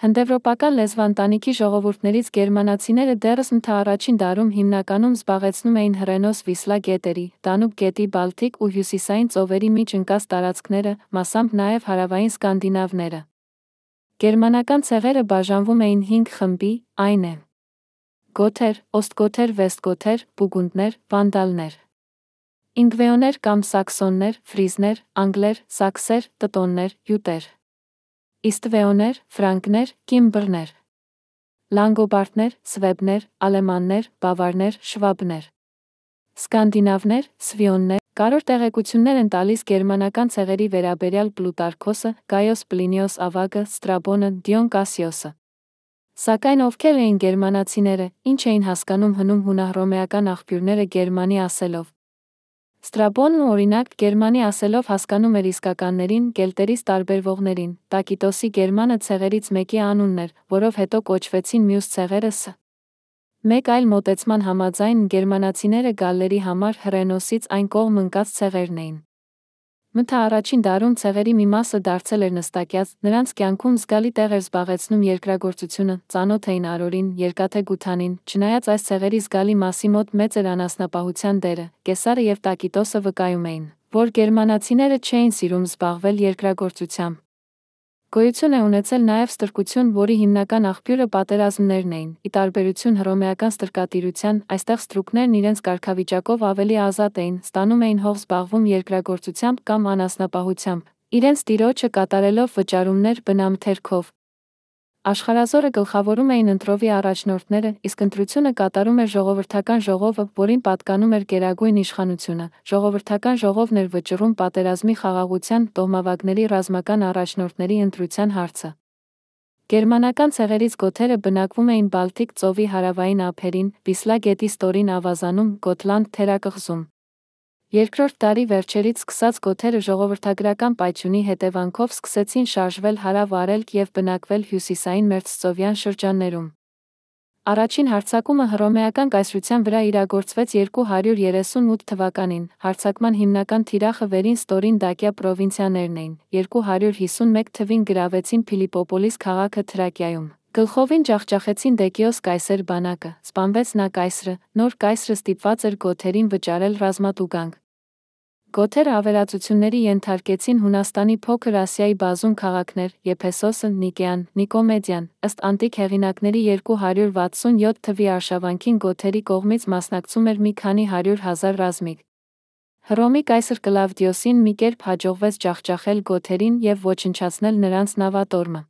Հնդեվրոպական լեզվանտանիքի ժողովուրդներից գերմանացիները դեռս ընթաառաջին դարում հիմնականում զբաղեցնում էին հռենոս Վիսլա գետերի, Դանուբ գետի Բալթիկ ու հյուսիսային ծովերի միջ ընկած տարածքները, մասամբ նաև հարավային սկանդինավները։ Գերմանական ցեղերը բաժանվում էին 5 խմբի, այն է. Գոթեր, Օստգոթեր, Վեստգոթեր, Բուգունդներ, Վանդալներ։ Ինգվեոներ կամ Սաքսոններ, Ֆրիզներ, Անգլեր, Սաքսեր, Տտոններ, Յուտեր իստվեոներ, ֆրանկներ, կիմբրներ, լանգոբարդներ, սվեբներ, ալեմաններ, բավարներ, շվաբներ, սկանդինավներ, սվիոններ, Կարոր տեղեկություններ են տալիս գերմանական ցեղերի վերաբերյալ Պլուտարքոսը, Գայոս Պլինիոս Ավագը, Ստրաբոնը, Դիոն Կասիոսը։ Սակայն ովքեր էին գերմանացիները, ինչ էին հասկանում հնում հունահռոմեական աղբյուրները Գերմանի ասելով։ Ստրաբոնն օրինակ Գերմանի ասելով հասկանում էր իսկականներին, գելտերից տարբերվողներին։ Տակիտոսի Գերմանը ցեղերից մեկի անունն էր, որով հետո կոչվեցին մյուս ցեղերը Ս։ Մեկ այլ մոտեցման համաձայն գերմանացիները գալերի համար հռենոսից այն կողմ ընկած ցեղերն էին։ Մթա առաջին դարում ցեղերի մի մասը դարձել էր նստակյաց, նրանց կյանքում զգալի տեղ էր զբաղեցնում երկրագործությունը, ծանոթ էին արորին, երկաթե գութանին, չնայած այս ցեղերի զգալի մասի մոտ մեծ էր անասնապահության դերը, կեսարը եւ տակիտոսը վկայում էին, որ գերմանացիները չէին սիրում զբաղվել երկրագործությամբ։ Գոյություն է ունեցել նաև ստրկություն, որի հիմնական աղբյուրը պատերազմներն էին։ Ի տարբերություն հռոմեական ստրկատիրության, այստեղ ստրուկներն իրենց կարգավիճակով ավելի ազատ էին, ստանում էին հող զբաղվում երկրագործությամբ կամ անասնապահությամբ, իրենց տիրոջը կատարելով վճարումներ բնամթերքով, Աշխարազորը գլխավորում էին ընտրովի առաջնորդները, իսկ ընտրությունը կատարում էր ժողովրդական ժողովը, որին պատկանում էր Գերագույն իշխանությունը։ Ժողովրդական ժողովն էր վճռում պատերազմի խաղաղության տոհմավագների ռազմական առաջնորդների ընտրության հարցը։ Գերմանական ցեղերից գոթերը բնակվում էին Բալտիկ ծովի հարավային ափերին, Բիսլա գետի ստորին ավազանում, Գոտլանդ թերակղզում։ Երկրորդ տարի վերջերից սկսած գոթերը ժողովրդագրական պայթյունի հետևանքով սկսեցին շարժվել հարավ արելք եւ բնակվել հյուսիսային մերձսովյան շրջաններում։ Առաջին հարցակումը հռոմեական կայսրության վրա իրագործվեց 238 թվականին։ Հարցակման հիմնական թիրախը վերին ստորին Դակիա պրովինցիաներն էին։ 251 թվին գրավեցին Փիլիպոպոլիս քաղաքը Թրակիայում։ Գլխովին ջախջախեցին Դեկիոս կայսեր բանակը, սպանվեց նա կայսրը, նոր կայսրը ստիպված էր գոթերին վճարել ռազմատուգանք։ Գոթերը ավերածությունների ենթարկեցին Հունաստանի փոքր Ասիայի բազում քաղաքներ՝ Եփեսոսը, Նիկեան, Նիկոմեդիան, ըստ անտիկ հեղինակների 267 թվի արշավանքին գոթերի կողմից մասնակցում էր մի քանի 100 հազար ռազմիկ։ Հռոմի կայսր Կլավդիոսին մի կերպ հաջողվեց ջախջախել գոթերին եւ ոչնչացնել նրանց նավատորմը։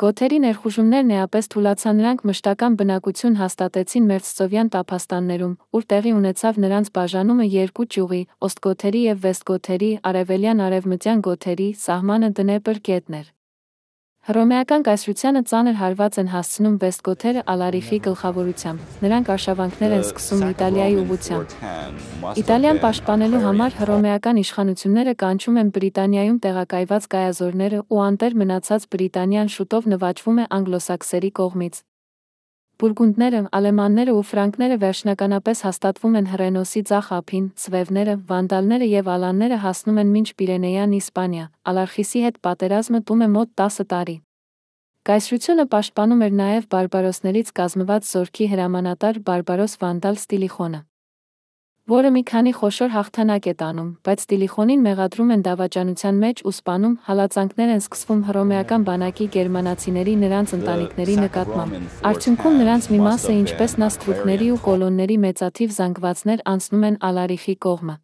Գոթերի ներխուժումներն էապես թուլացան նրանք մշտական բնակություն հաստատեցին Մերցծովյան տափաստաններում, ուր տեղի ունեցավ նրանց բաժանումը երկու ճյուղի՝ Օստգոթերի եւ Վեստգոթերի, Արևելյան Արևմտյան Գոթերի, սահմանը Դնեպր գետներ։ Հռոմեական կայսրությանը ծանր հարված են հասցնում վեստգոթերը Ալարիխի գլխավորությամբ։ Նրանք արշավանքներ են սկսում Իտալիայի ուղությամբ։ Իտալիան պաշտպանելու համար հռոմեական իշխանությունները կանչում են Բրիտանիայում տեղակայված գայազորները ու անտեր մնացած Բրիտանիան շուտով նվաճվում է անգլոսաքսերի կողմից։ Բուրգունդները, ալեմանները ու ֆրանկները վերջնականապես հաստատվում են Հռենոսի ցախ ափին, ցվևները, վանդալները եւ ալանները հասնում են մինչ Պիրենեյան Իսպանիա։ Ալարխիսի հետ պատերազմը տում է մոտ 10 տարի։ Կայսրությունը պաշտպանում էր նաեւ բարբարոսներից կազմված զորքի հրամանատար բարբարոս վանդալ Ստիլիխոնը որը մի քանի խոշոր հաղթանակ է տանում, բայց Տիլիխոնին մեղադրում են դավաճանության մեջ ու սպանում, հալածանքներ են սկսվում հռոմեական բանակի գերմանացիների նրանց ընտանիքների նկատմամբ։ Արդյունքում նրանց մի մասը, ինչպես նաստրուկների ու կոլոնների մեծաթիվ զանգվածներ անցնում են Ալարիխի կողմը։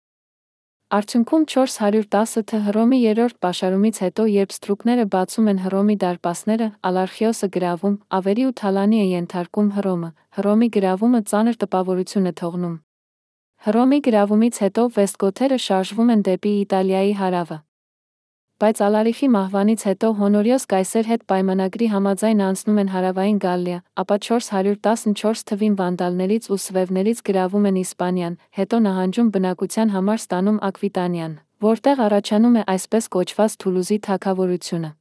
Արդյունքում 410 թ Հռոմի երրորդ պաշարումից հետո, երբ ստրուկները բացում են Հռոմի դարպասները, Ալարխիոսը գրավում, ավերի ու թալանի է ենթարկում Հռոմը։ Հռոմի գրավումը ծանր տպավորություն է թողնում, Հռոմի գրավումից հետո վեստգոթերը շարժվում են դեպի Իտալիայի հարավը։ Բայց Ալարիխի մահվանից հետո Հոնորիոս կայսեր հետ պայմանագրի համաձայն անցնում են հարավային Գալլիա, ապա 414 թվին վանդալներից ու սվևներից գրավում են Իսպանիան, հետո նահանջում բնակության համար ստանում Ակվիտանիան, որտեղ առաջանում է այսպես կոչված Թուլուզի թակավորությունը։